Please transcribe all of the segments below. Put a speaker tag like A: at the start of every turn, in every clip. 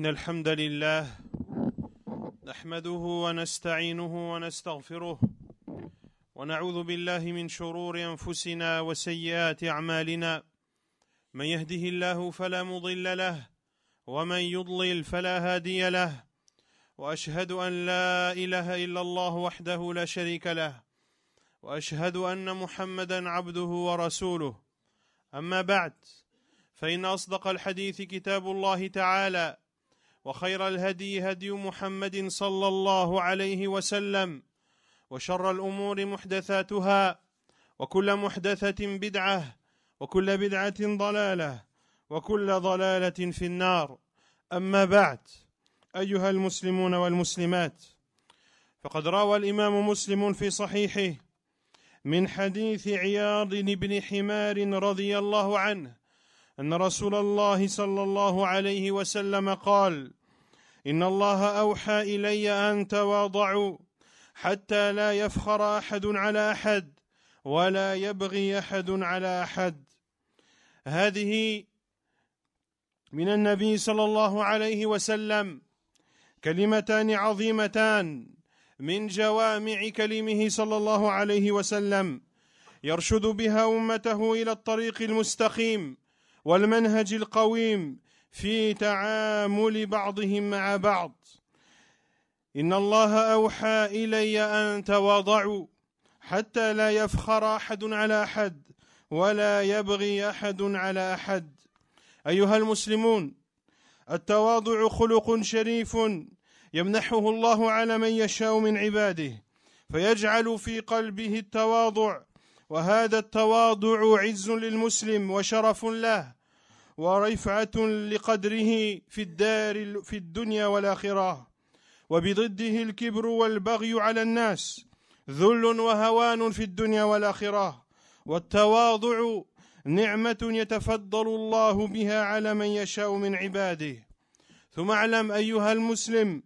A: إن الحمد لله نحمده ونستعينه ونستغفره ونعوذ بالله من شرور أنفسنا وسيئات أعمالنا من يهده الله فلا مضل له ومن يضلل فلا هادي له وأشهد أن لا إله إلا الله وحده لا شريك له وأشهد أن محمدا عبده ورسوله أما بعد فإن أصدق الحديث كتاب الله تعالى وخير الهدي هدي محمد صلى الله عليه وسلم وشر الامور محدثاتها وكل محدثه بدعه وكل بدعه ضلاله وكل ضلاله في النار اما بعد ايها المسلمون والمسلمات فقد روى الامام مسلم في صحيحه من حديث عياض بن حمار رضي الله عنه ان رسول الله صلى الله عليه وسلم قال ان الله اوحى الي ان تواضعوا حتى لا يفخر احد على احد ولا يبغي احد على احد هذه من النبي صلى الله عليه وسلم كلمتان عظيمتان من جوامع كلمه صلى الله عليه وسلم يرشد بها امته الى الطريق المستقيم والمنهج القويم في تعامل بعضهم مع بعض ان الله اوحى الي ان تواضعوا حتى لا يفخر احد على احد ولا يبغي احد على احد ايها المسلمون التواضع خلق شريف يمنحه الله على من يشاء من عباده فيجعل في قلبه التواضع وهذا التواضع عز للمسلم وشرف له ورفعة لقدره في الدار في الدنيا والآخرة وبضده الكبر والبغي على الناس ذل وهوان في الدنيا والآخرة والتواضع نعمة يتفضل الله بها على من يشاء من عباده ثم اعلم أيها المسلم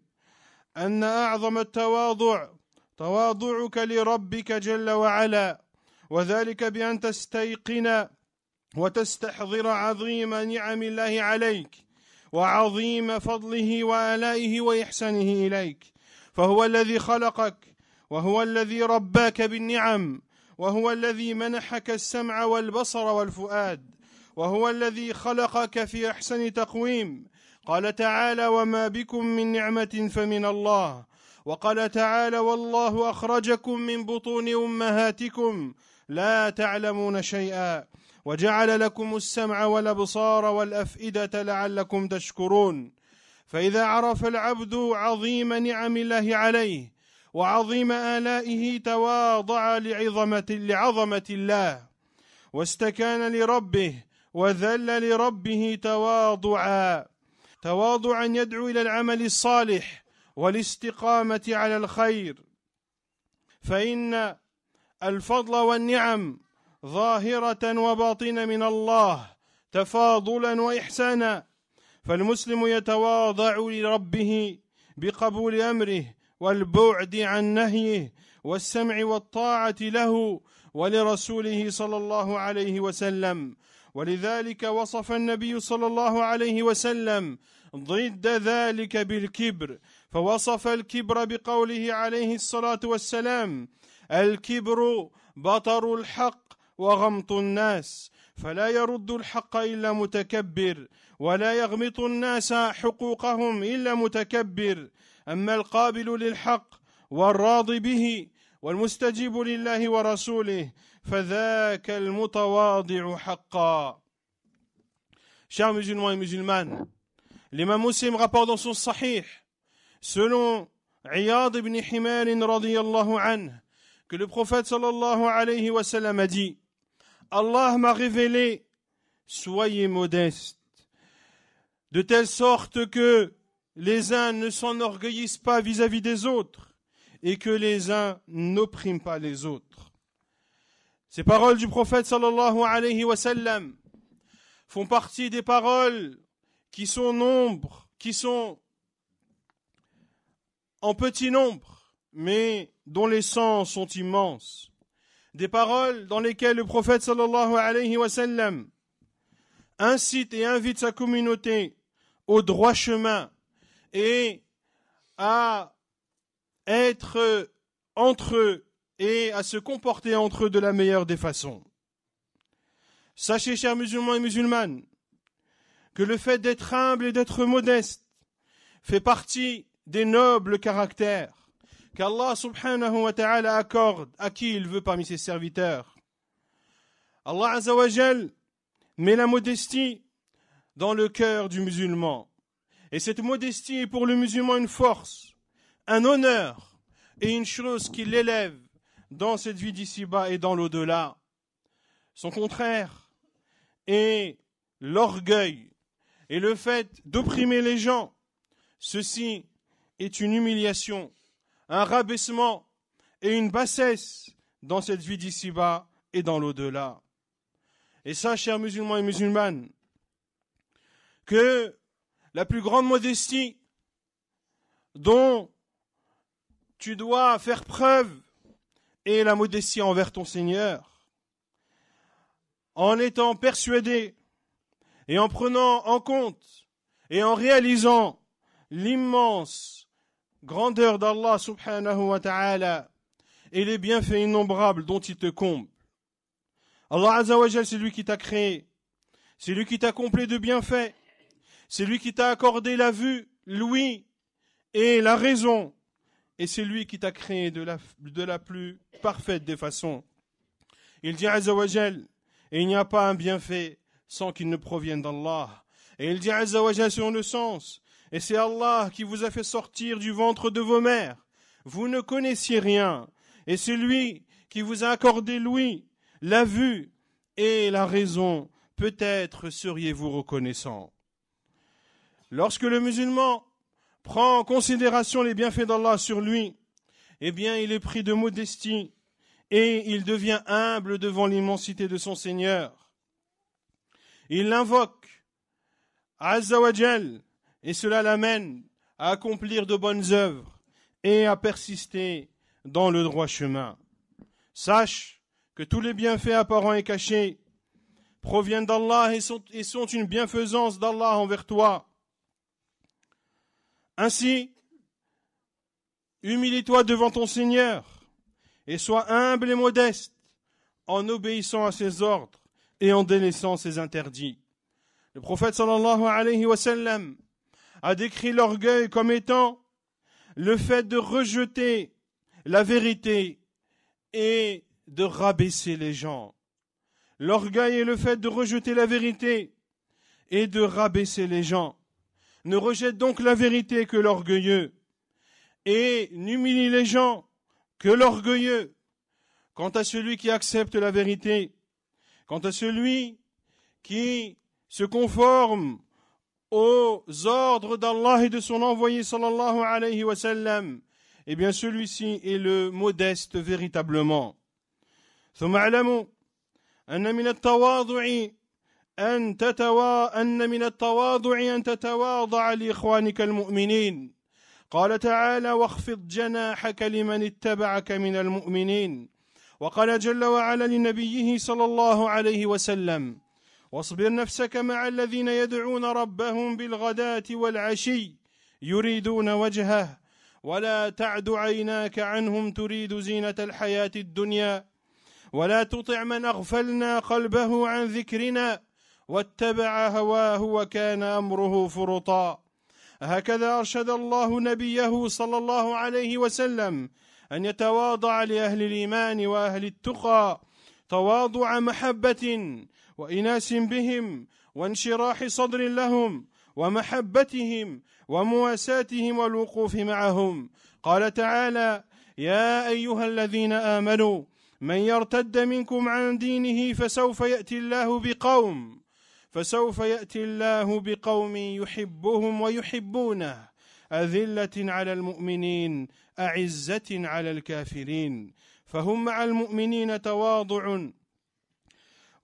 A: أن أعظم التواضع تواضعك لربك جل وعلا وذلك بأن تستيقن وتستحضر عظيم نعم الله عليك وعظيم فضله والائه واحسانه اليك فهو الذي خلقك وهو الذي رباك بالنعم وهو الذي منحك السمع والبصر والفؤاد وهو الذي خلقك في احسن تقويم قال تعالى وما بكم من نعمه فمن الله وقال تعالى والله اخرجكم من بطون امهاتكم لا تعلمون شيئا وجعل لكم السمع والابصار والافئده لعلكم تشكرون فاذا عرف العبد عظيم نعم الله عليه وعظيم الائه تواضع لعظمه لعظمه الله واستكان لربه وذل لربه تواضعا تواضعا يدعو الى العمل الصالح والاستقامه على الخير فان الفضل والنعم ظاهره وباطنه من الله تفاضلا واحسانا فالمسلم يتواضع لربه بقبول امره والبعد عن نهيه والسمع والطاعه له ولرسوله صلى الله عليه وسلم ولذلك وصف النبي صلى الله عليه وسلم ضد ذلك بالكبر فوصف الكبر بقوله عليه الصلاه والسلام الكبر بطر الحق وغمط الناس فلا يرد الحق الا متكبر ولا يغمط الناس حقوقهم الا متكبر اما القابل للحق والراضي به والمستجيب لله ورسوله فذاك المتواضع حقا Chers musulmans et musulmanes, l'imam Muslim rapporte dans son Sahih, selon Iyad ibn Himar radiyallahu anhu, que le prophète sallallahu alayhi wa sallam a dit Allah m'a révélé, soyez modestes, de telle sorte que les uns ne s'enorgueillissent pas vis-à-vis des autres et que les uns n'oppriment pas les autres. Ces paroles du prophète sallallahu alayhi wa font partie des paroles qui sont nombre, qui sont en petit nombre, mais dont les sens sont immenses des paroles dans lesquelles le prophète sallallahu alayhi wa sallam incite et invite sa communauté au droit chemin et à être entre eux et à se comporter entre eux de la meilleure des façons. Sachez, chers musulmans et musulmanes, que le fait d'être humble et d'être modeste fait partie des nobles caractères qu'Allah subhanahu wa ta'ala accorde à qui il veut parmi ses serviteurs. Allah azawajal met la modestie dans le cœur du musulman. Et cette modestie est pour le musulman une force, un honneur et une chose qui l'élève dans cette vie d'ici-bas et dans l'au-delà. Son contraire est l'orgueil et le fait d'opprimer les gens. Ceci est une humiliation un rabaissement et une bassesse dans cette vie d'ici-bas et dans l'au-delà. Et ça, chers musulmans et musulmanes, que la plus grande modestie dont tu dois faire preuve est la modestie envers ton Seigneur, en étant persuadé et en prenant en compte et en réalisant l'immense grandeur d'Allah subhanahu wa ta'ala et les bienfaits innombrables dont il te comble. Allah azawajal, c'est lui qui t'a créé, c'est lui qui t'a comblé de bienfaits, c'est lui qui t'a accordé la vue, l'ouïe et la raison, et c'est lui qui t'a créé de la, de la plus parfaite des façons. Il dit azawajal, et il n'y a pas un bienfait sans qu'il ne provienne d'Allah. Et il dit azawajal sur le sens, et c'est Allah qui vous a fait sortir du ventre de vos mères. Vous ne connaissiez rien. Et c'est lui qui vous a accordé lui, la vue et la raison. Peut-être seriez-vous reconnaissant. Lorsque le musulman prend en considération les bienfaits d'Allah sur lui, eh bien, il est pris de modestie et il devient humble devant l'immensité de son Seigneur. Il l'invoque, Azzawajal, et cela l'amène à accomplir de bonnes œuvres et à persister dans le droit chemin. Sache que tous les bienfaits apparents et cachés proviennent d'Allah et sont, une bienfaisance d'Allah envers toi. Ainsi, humilie-toi devant ton Seigneur et sois humble et modeste en obéissant à ses ordres et en délaissant ses interdits. Le prophète sallallahu alayhi wa sallam a décrit l'orgueil comme étant le fait de rejeter la vérité et de rabaisser les gens. L'orgueil est le fait de rejeter la vérité et de rabaisser les gens. Ne rejette donc la vérité que l'orgueilleux et n'humilie les gens que l'orgueilleux. Quant à celui qui accepte la vérité, quant à celui qui se conforme aux ordres d'Allah et de son envoyé sallallahu alayhi wa sallam, eh bien celui-ci est le modeste véritablement. ثم اعلموا أن من التواضع أن تتوا أن من التواضع أن تتواضع لإخوانك المؤمنين. قال تعالى: واخفض جناحك لمن اتبعك من المؤمنين. وقال جل وعلا لنبيه صلى الله عليه وسلم: واصبر نفسك مع الذين يدعون ربهم بالغداه والعشي يريدون وجهه ولا تعد عيناك عنهم تريد زينه الحياه الدنيا ولا تطع من اغفلنا قلبه عن ذكرنا واتبع هواه وكان امره فرطا هكذا ارشد الله نبيه صلى الله عليه وسلم ان يتواضع لاهل الايمان واهل التقى تواضع محبه واناس بهم وانشراح صدر لهم ومحبتهم ومواساتهم والوقوف معهم قال تعالى يا ايها الذين امنوا من يرتد منكم عن دينه فسوف ياتي الله بقوم فسوف ياتي الله بقوم يحبهم ويحبونه اذله على المؤمنين اعزه على الكافرين فهم مع المؤمنين تواضع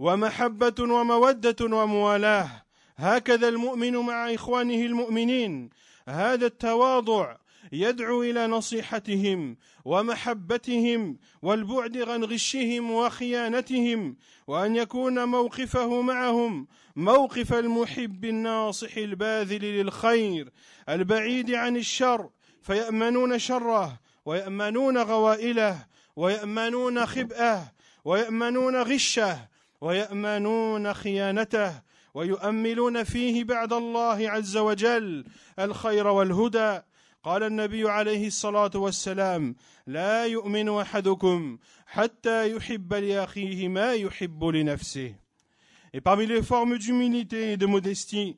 A: ومحبه وموده وموالاه هكذا المؤمن مع اخوانه المؤمنين هذا التواضع يدعو الى نصيحتهم ومحبتهم والبعد عن غشهم وخيانتهم وان يكون موقفه معهم موقف المحب الناصح الباذل للخير البعيد عن الشر فيامنون شره ويامنون غوائله ويامنون خبئه ويامنون غشه ويامنون خيانته ويؤملون فيه بعد الله عز وجل الخير والهدى قال النبي عليه الصلاه والسلام لا يؤمن احدكم حتى يحب لاخيه ما يحب لنفسه Et parmi les formes d'humilité et de modestie,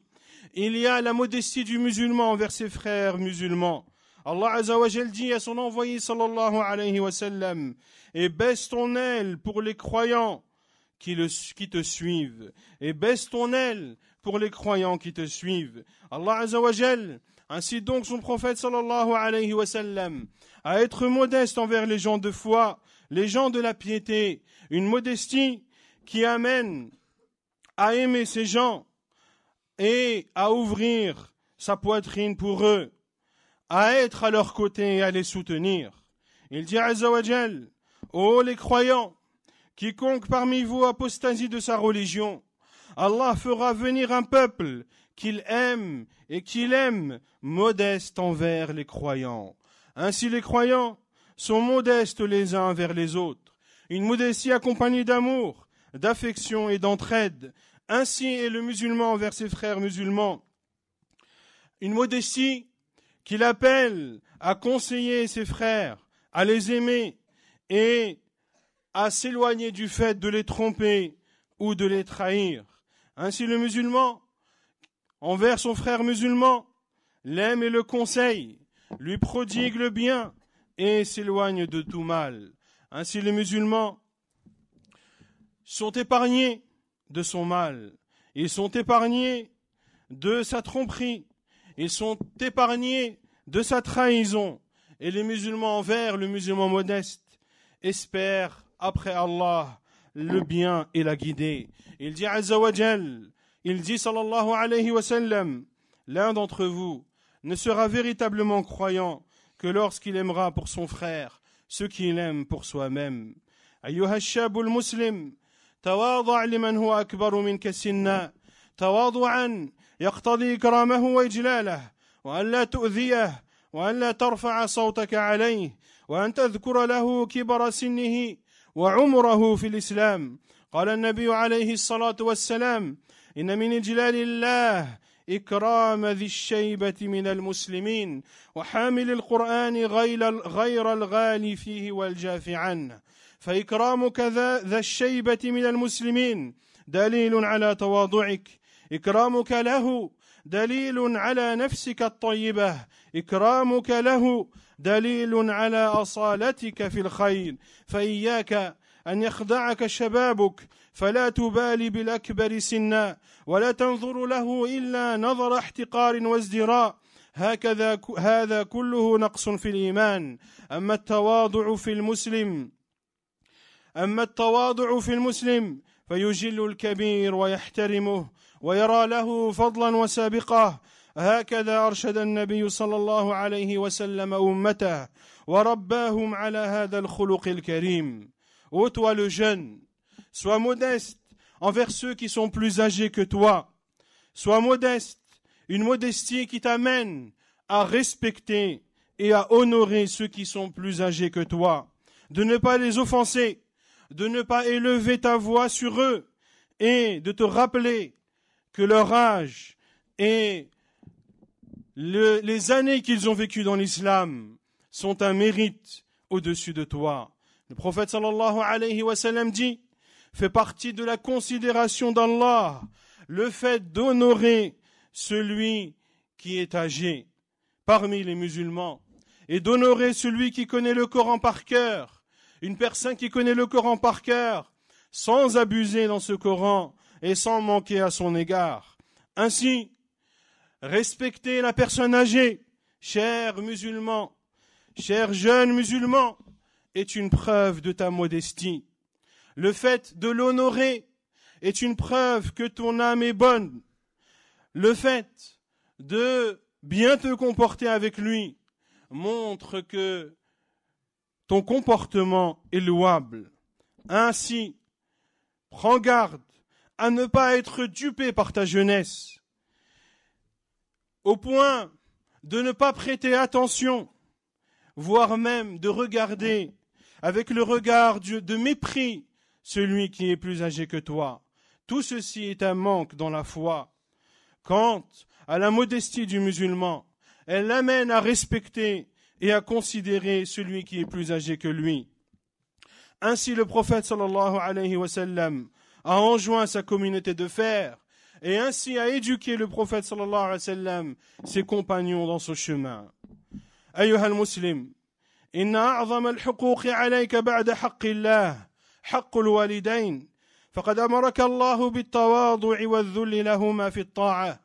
A: il y a la modestie du musulman envers ses frères musulmans. Allah Azawajal dit à son envoyé sallallahu alayhi wa sallam, et baisse ton aile pour les croyants, qui, te suivent. Et baisse ton aile pour les croyants qui te suivent. Allah azawajel. Ainsi donc son prophète alayhi wa à être modeste envers les gens de foi, les gens de la piété. Une modestie qui amène à aimer ces gens et à ouvrir sa poitrine pour eux, à être à leur côté et à les soutenir. Il dit azawajel. Ô oh les croyants, Quiconque parmi vous apostasie de sa religion, Allah fera venir un peuple qu'il aime et qu'il aime, modeste envers les croyants. Ainsi les croyants sont modestes les uns vers les autres, une modestie accompagnée d'amour, d'affection et d'entraide. Ainsi est le musulman envers ses frères musulmans. Une modestie qu'il appelle à conseiller ses frères, à les aimer et à s'éloigner du fait de les tromper ou de les trahir. Ainsi le musulman, envers son frère musulman, l'aime et le conseille, lui prodigue le bien et s'éloigne de tout mal. Ainsi les musulmans sont épargnés de son mal, ils sont épargnés de sa tromperie, ils sont épargnés de sa trahison, et les musulmans envers le musulman modeste espèrent après Allah, le bien et la guider. Il dit Azza il dit sallallahu alayhi wa sallam, l'un d'entre vous ne sera véritablement croyant que lorsqu'il aimera pour son frère ce qu'il aime pour soi-même. أيها الشاب المسلم تواضع لمن هو أكبر منك سنا تواضعا يقتضي إكرامه وإجلاله وأن لا تؤذيه وأن لا ترفع صوتك عليه وأن تذكر له كبر سنه وعمره في الاسلام قال النبي عليه الصلاه والسلام ان من اجلال الله إكرام ذي الشيبة من المسلمين وحامل القرآن غير الغالي فيه والجاف عنه فإكرامك ذا الشيبة من المسلمين دليل على تواضعك إكرامك له دليل على نفسك الطيبة إكرامك له دليل على اصالتك في الخير فاياك ان يخدعك شبابك فلا تبالي بالاكبر سنا ولا تنظر له الا نظر احتقار وازدراء هكذا هذا كله نقص في الايمان اما التواضع في المسلم اما التواضع في المسلم فيجل الكبير ويحترمه ويرى له فضلا وسابقه ô toi le jeune sois modeste envers ceux qui sont plus âgés que toi sois modeste une modestie qui t'amène à respecter et à honorer ceux qui sont plus âgés que toi de ne pas les offenser de ne pas élever ta voix sur eux et de te rappeler que leur âge est les années qu'ils ont vécues dans l'islam sont un mérite au-dessus de toi. Le prophète sallallahu alayhi wa sallam dit, fait partie de la considération d'Allah le fait d'honorer celui qui est âgé parmi les musulmans et d'honorer celui qui connaît le Coran par cœur. Une personne qui connaît le Coran par cœur sans abuser dans ce Coran et sans manquer à son égard. Ainsi, Respecter la personne âgée, cher musulman, cher jeune musulman, est une preuve de ta modestie. Le fait de l'honorer est une preuve que ton âme est bonne. Le fait de bien te comporter avec lui montre que ton comportement est louable. Ainsi, prends garde à ne pas être dupé par ta jeunesse au point de ne pas prêter attention, voire même de regarder avec le regard de mépris celui qui est plus âgé que toi. Tout ceci est un manque dans la foi. Quant à la modestie du musulman, elle l'amène à respecter et à considérer celui qui est plus âgé que lui. Ainsi le prophète sallallahu alayhi wa sallam a enjoint sa communauté de faire et ainsi a éduqué le prophète sallallahu alayhi wa sallam, ses compagnons dans ce chemin. أيها المسلم إن أعظم الحقوق عليك بعد حق الله حق الوالدين فقد أمرك الله بالتواضع والذل لهما في الطاعة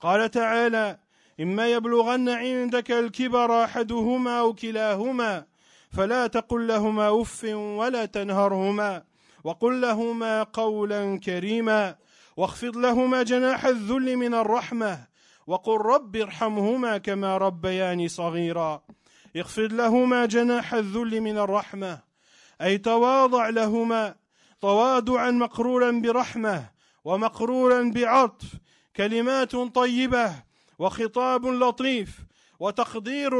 A: قال تعالى إما يبلغن عندك الكبر أحدهما أو كلاهما فلا تقل لهما أف ولا تنهرهما وقل لهما قولا كريما واخفض لهما جناح الذل من الرحمه وقل رب ارحمهما كما ربياني صغيرا اخفض لهما جناح الذل من الرحمه اي تواضع لهما تواضعا مقرورا برحمه ومقرورا بعطف كلمات طيبه وخطاب لطيف وتقدير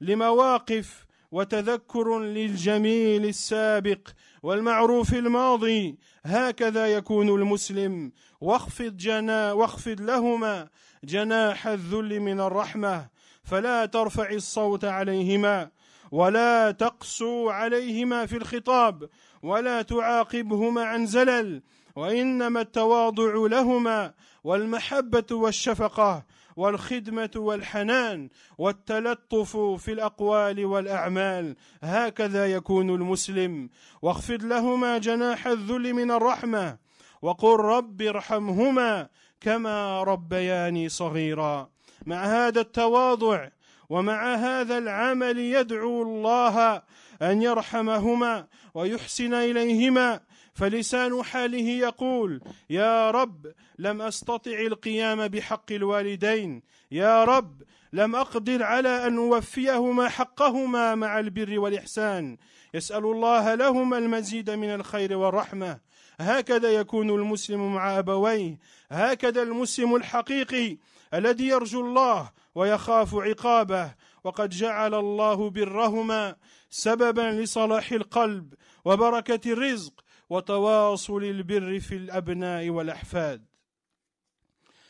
A: لمواقف وتذكر للجميل السابق والمعروف الماضي هكذا يكون المسلم واخفض جنا واخفض لهما جناح الذل من الرحمه فلا ترفع الصوت عليهما ولا تقسو عليهما في الخطاب ولا تعاقبهما عن زلل وانما التواضع لهما والمحبه والشفقه والخدمه والحنان والتلطف في الاقوال والاعمال هكذا يكون المسلم واخفض لهما جناح الذل من الرحمه وقل رب ارحمهما كما ربياني صغيرا مع هذا التواضع ومع هذا العمل يدعو الله ان يرحمهما ويحسن اليهما فلسان حاله يقول يا رب لم استطع القيام بحق الوالدين يا رب لم اقدر على ان اوفيهما حقهما مع البر والاحسان يسال الله لهما المزيد من الخير والرحمه هكذا يكون المسلم مع ابويه هكذا المسلم الحقيقي الذي يرجو الله ويخاف عقابه وقد جعل الله برهما سببا لصلاح القلب وبركه الرزق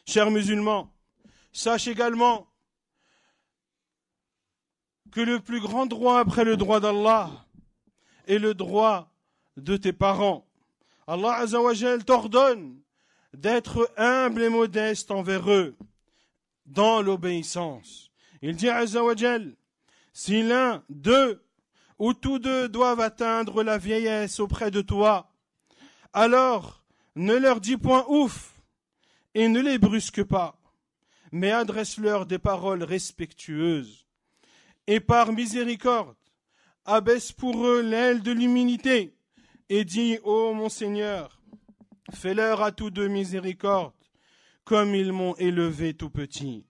A: Chers musulmans, sache également que le plus grand droit après le droit d'Allah est le droit de tes parents. Allah t'ordonne d'être humble et modeste envers eux dans l'obéissance. Il dit Azawajal, si l'un d'eux où tous deux doivent atteindre la vieillesse auprès de toi. Alors, ne leur dis point ouf, et ne les brusque pas, mais adresse-leur des paroles respectueuses. Et par miséricorde, abaisse pour eux l'aile de l'humilité, et dis, ô mon Seigneur, fais-leur à tous deux miséricorde, comme ils m'ont élevé tout petit.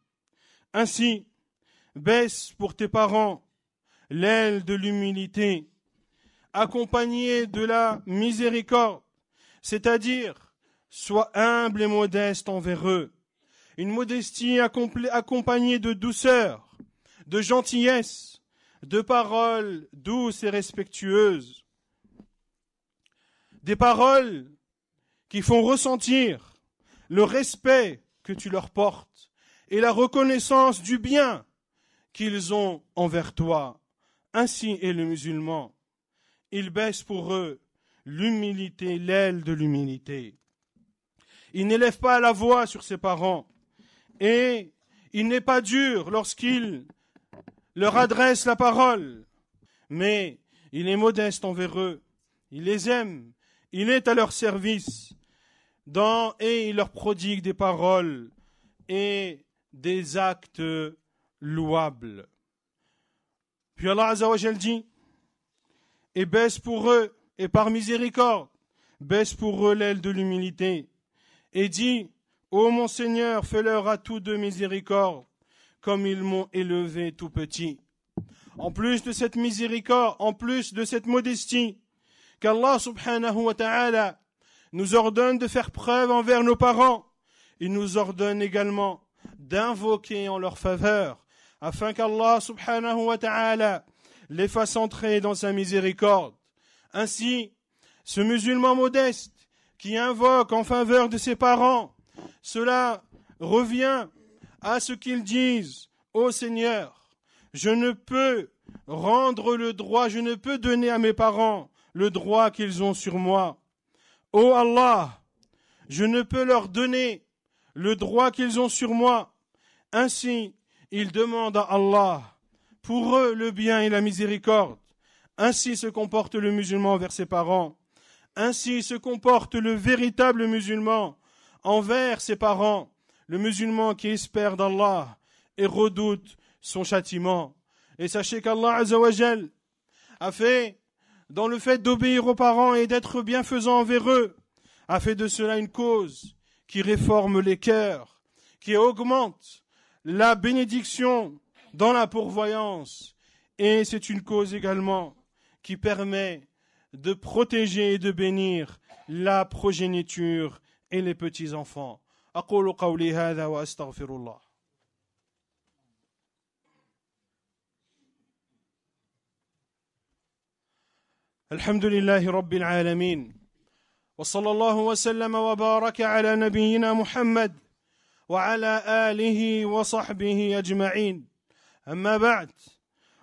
A: Ainsi, baisse pour tes parents l'aile de l'humilité, accompagnée de la miséricorde, c'est-à-dire sois humble et modeste envers eux, une modestie accompagnée de douceur, de gentillesse, de paroles douces et respectueuses, des paroles qui font ressentir le respect que tu leur portes et la reconnaissance du bien qu'ils ont envers toi. Ainsi est le musulman. Il baisse pour eux l'humilité, l'aile de l'humilité. Il n'élève pas la voix sur ses parents et il n'est pas dur lorsqu'il leur adresse la parole, mais il est modeste envers eux, il les aime, il est à leur service dans, et il leur prodigue des paroles et des actes louables. Puis Allah Azzawajal dit, et baisse pour eux, et par miséricorde, baisse pour eux l'aile de l'humilité, et dit, Ô mon Seigneur, fais-leur à tous deux miséricorde, comme ils m'ont élevé tout petit. En plus de cette miséricorde, en plus de cette modestie, qu'Allah subhanahu wa ta'ala nous ordonne de faire preuve envers nos parents, il nous ordonne également d'invoquer en leur faveur afin qu'Allah subhanahu wa ta'ala les fasse entrer dans sa miséricorde. Ainsi, ce musulman modeste qui invoque en faveur de ses parents, cela revient à ce qu'ils disent, ô Seigneur, je ne peux rendre le droit, je ne peux donner à mes parents le droit qu'ils ont sur moi. Ô Allah, je ne peux leur donner le droit qu'ils ont sur moi. Ainsi, ils demandent à Allah pour eux le bien et la miséricorde. Ainsi se comporte le musulman envers ses parents. Ainsi se comporte le véritable musulman envers ses parents, le musulman qui espère d'Allah et redoute son châtiment. Et sachez qu'Allah a fait, dans le fait d'obéir aux parents et d'être bienfaisant envers eux, a fait de cela une cause qui réforme les cœurs, qui augmente la bénédiction dans la pourvoyance. Et c'est une cause également qui permet de protéger et de bénir la progéniture et les petits-enfants. أقول قولي هذا وأستغفر الله الحمد لله رب العالمين وصلى الله وسلم وبارك على نبينا محمد وعلى اله وصحبه اجمعين اما بعد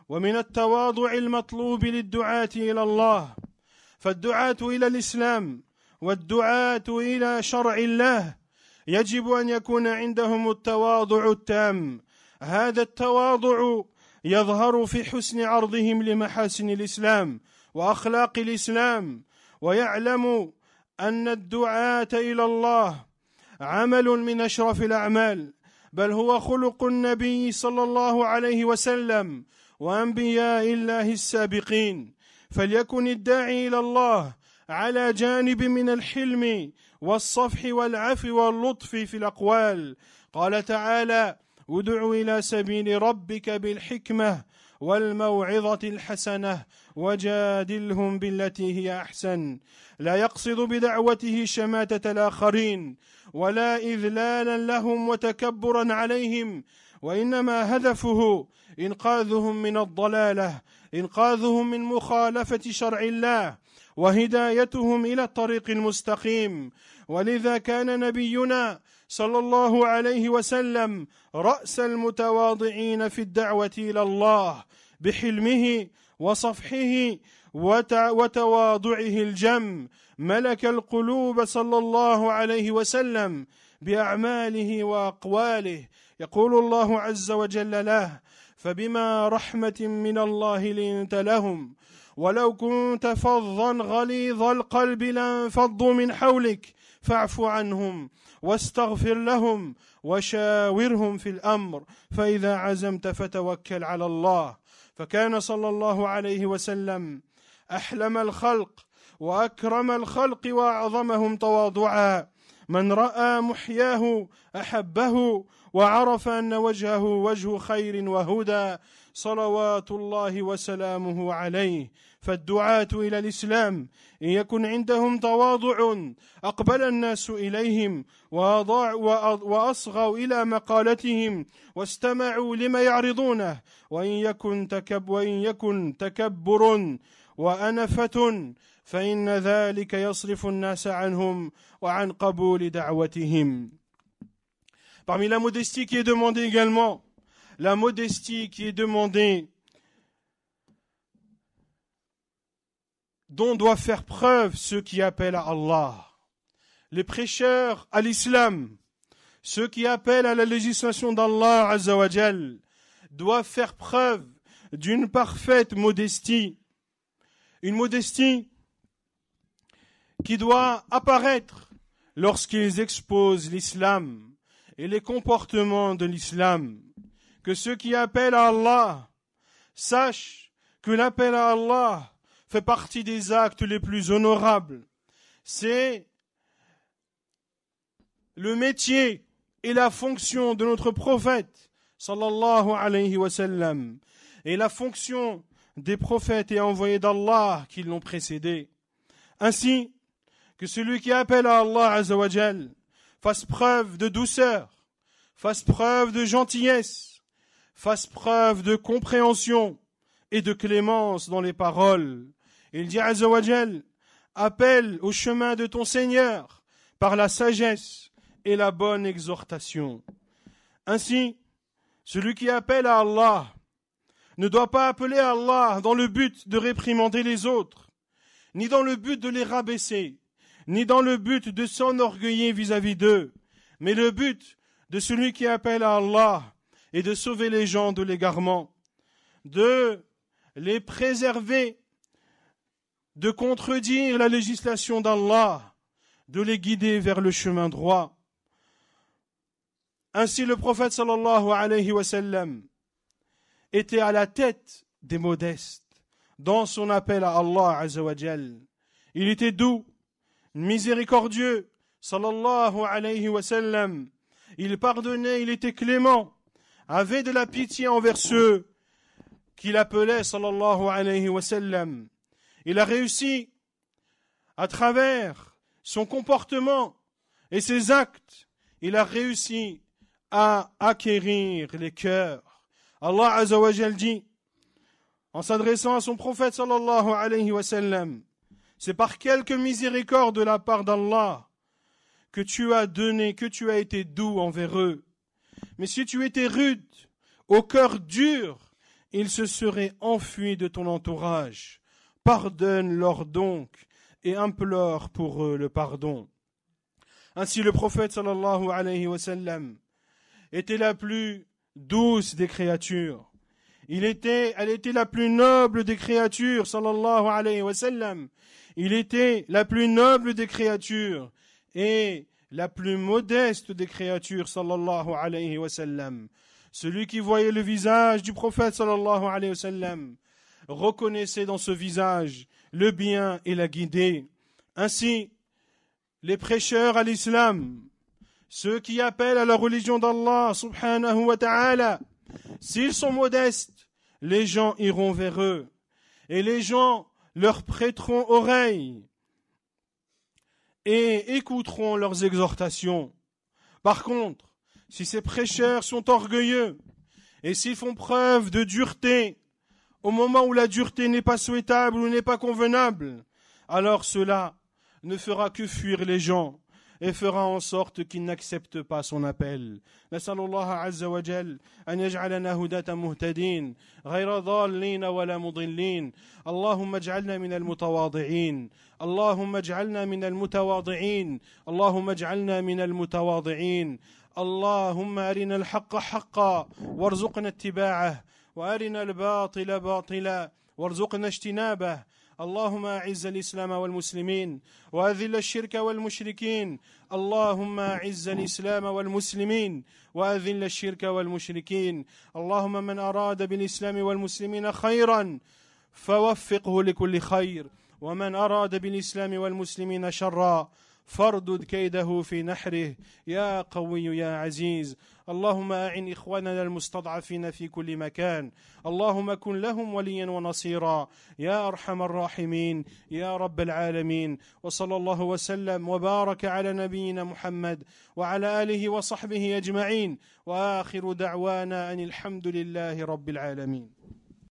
A: ومن التواضع المطلوب للدعاه الى الله فالدعاه الى الاسلام والدعاه الى شرع الله يجب ان يكون عندهم التواضع التام هذا التواضع يظهر في حسن عرضهم لمحاسن الاسلام واخلاق الاسلام ويعلم ان الدعاه الى الله عمل من اشرف الاعمال بل هو خلق النبي صلى الله عليه وسلم وانبياء الله السابقين فليكن الداعي الى الله على جانب من الحلم والصفح والعفو واللطف في الاقوال قال تعالى ادع الى سبيل ربك بالحكمه والموعظه الحسنه وجادلهم بالتي هي احسن لا يقصد بدعوته شماته الاخرين ولا اذلالا لهم وتكبرا عليهم وانما هدفه انقاذهم من الضلاله انقاذهم من مخالفه شرع الله وهدايتهم الى الطريق المستقيم ولذا كان نبينا صلى الله عليه وسلم راس المتواضعين في الدعوه الى الله بحلمه وصفحه وتواضعه الجم ملك القلوب صلى الله عليه وسلم باعماله واقواله يقول الله عز وجل له فبما رحمه من الله لنت لهم ولو كنت فظا غليظ القلب لانفضوا من حولك فاعف عنهم واستغفر لهم وشاورهم في الامر فاذا عزمت فتوكل على الله فكان صلى الله عليه وسلم احلم الخلق واكرم الخلق واعظمهم تواضعا من راى محياه احبه وعرف ان وجهه وجه خير وهدى صلوات الله وسلامه عليه فالدعاه الى الاسلام ان يكن عندهم تواضع اقبل الناس اليهم واصغوا الى مقالتهم واستمعوا لما يعرضونه وان يكن تكب وان يكن تكبر Parmi la modestie qui est demandée également, la modestie qui est demandée, dont doit faire preuve ceux qui appellent à Allah, les prêcheurs à l'islam, ceux qui appellent à la législation d'Allah Azzawajal, doivent faire preuve d'une parfaite modestie une modestie qui doit apparaître lorsqu'ils exposent l'islam et les comportements de l'islam. Que ceux qui appellent à Allah sachent que l'appel à Allah fait partie des actes les plus honorables. C'est le métier et la fonction de notre prophète sallallahu alayhi wa sallam et la fonction des prophètes et envoyés d'Allah qui l'ont précédé. Ainsi, que celui qui appelle à Allah Azzawajal fasse preuve de douceur, fasse preuve de gentillesse, fasse preuve de compréhension et de clémence dans les paroles. Il dit Azzawajal, appelle au chemin de ton Seigneur par la sagesse et la bonne exhortation. Ainsi, celui qui appelle à Allah ne doit pas appeler à Allah dans le but de réprimander les autres, ni dans le but de les rabaisser, ni dans le but de s'enorgueiller vis-à-vis d'eux, mais le but de celui qui appelle à Allah est de sauver les gens de l'égarement, de les préserver, de contredire la législation d'Allah, de les guider vers le chemin droit. Ainsi le prophète sallallahu alayhi wa sallam était à la tête des modestes dans son appel à Allah Azzawajal. Il était doux, miséricordieux, sallallahu alayhi wa sallam. Il pardonnait, il était clément, avait de la pitié envers ceux qu'il appelait, sallallahu alayhi wa sallam. Il a réussi à travers son comportement et ses actes, il a réussi à acquérir les cœurs Allah Azawajal dit, en s'adressant à son prophète sallallahu alayhi wa c'est par quelque miséricorde de la part d'Allah que tu as donné, que tu as été doux envers eux. Mais si tu étais rude, au cœur dur, ils se seraient enfuis de ton entourage. Pardonne-leur donc et implore pour eux le pardon. Ainsi le prophète sallallahu alayhi wa sallam était la plus douce des créatures. Il était, elle était la plus noble des créatures, sallallahu alayhi wa sallam. Il était la plus noble des créatures et la plus modeste des créatures, sallallahu alayhi wa sallam. Celui qui voyait le visage du prophète, sallallahu alayhi wa sallam, reconnaissait dans ce visage le bien et la guidée. Ainsi, les prêcheurs à l'islam, ceux qui appellent à la religion d'Allah subhanahu wa ta'ala, s'ils sont modestes, les gens iront vers eux et les gens leur prêteront oreille et écouteront leurs exhortations. Par contre, si ces prêcheurs sont orgueilleux et s'ils font preuve de dureté au moment où la dureté n'est pas souhaitable ou n'est pas convenable, alors cela ne fera que fuir les gens et fera en sorte qu'il n'accepte pas son appel. نسأل الله عز وجل أن يجعلنا هداة مهتدين غير ضالين ولا مضلين اللهم اجعلنا من المتواضعين اللهم اجعلنا من المتواضعين اللهم اجعلنا من المتواضعين اللهم أرنا الحق حقا وارزقنا اتباعه وأرنا الباطل باطلا وارزقنا اجتنابه اللهم اعز الاسلام والمسلمين واذل الشرك والمشركين اللهم اعز الاسلام والمسلمين واذل الشرك والمشركين اللهم من اراد بالاسلام والمسلمين خيرا فوفقه لكل خير ومن اراد بالاسلام والمسلمين شرا فاردد كيده في نحره يا قوي يا عزيز اللهم أعن إخواننا المستضعفين في كل مكان اللهم كن لهم وليا ونصيرا يا أرحم الراحمين يا رب العالمين وصلى الله وسلم وبارك على نبينا محمد وعلى آله وصحبه أجمعين وآخر دعوانا أن الحمد لله رب العالمين